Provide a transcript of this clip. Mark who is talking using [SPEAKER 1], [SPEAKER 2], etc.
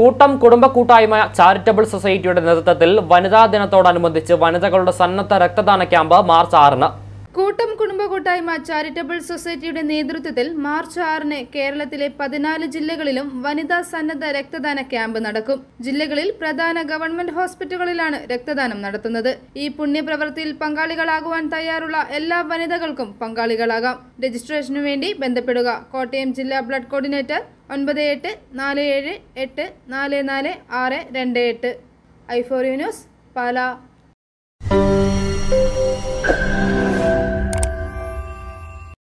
[SPEAKER 1] കൂട്ടം കുടുംബ കൂട്ടായ്മ ചാരിറ്റബിൾ സൊസൈറ്റിയുടെ നേതൃത്വത്തിൽ വനിതാ ദിനത്തോടനുബന്ധിച്ച് വനിതകളുടെ സന്നദ്ധ രക്തദാന ക്യാമ്പ് മാർച്ച് ആറിന്
[SPEAKER 2] കൂട്ടം കുടുംബ കൂട്ടായ്മ ചാരിറ്റബിൾ സൊസൈറ്റിയുടെ നേതൃത്വത്തിൽ മാർച്ച് ആറിന് കേരളത്തിലെ പതിനാല് ജില്ലകളിലും വനിതാ സന്നദ്ധ രക്തദാന ക്യാമ്പ് നടക്കും ജില്ലകളിൽ പ്രധാന ഗവൺമെന്റ് ഹോസ്പിറ്റലുകളിലാണ് രക്തദാനം നടത്തുന്നത് ഈ പുണ്യപ്രവൃത്തിയിൽ പങ്കാളികളാകുവാൻ തയ്യാറുള്ള എല്ലാ വനിതകൾക്കും പങ്കാളികളാകാം രജിസ്ട്രേഷനു വേണ്ടി ബന്ധപ്പെടുക കോട്ടയം ജില്ലാ ബ്ലഡ് കോർഡിനേറ്റർ ഒൻപത് എട്ട് നാല് ഏഴ് എട്ട് നാല് നാല് ആറ് രണ്ട് എട്ട് ഐഫോറിയോ ന്യൂസ് പാലാ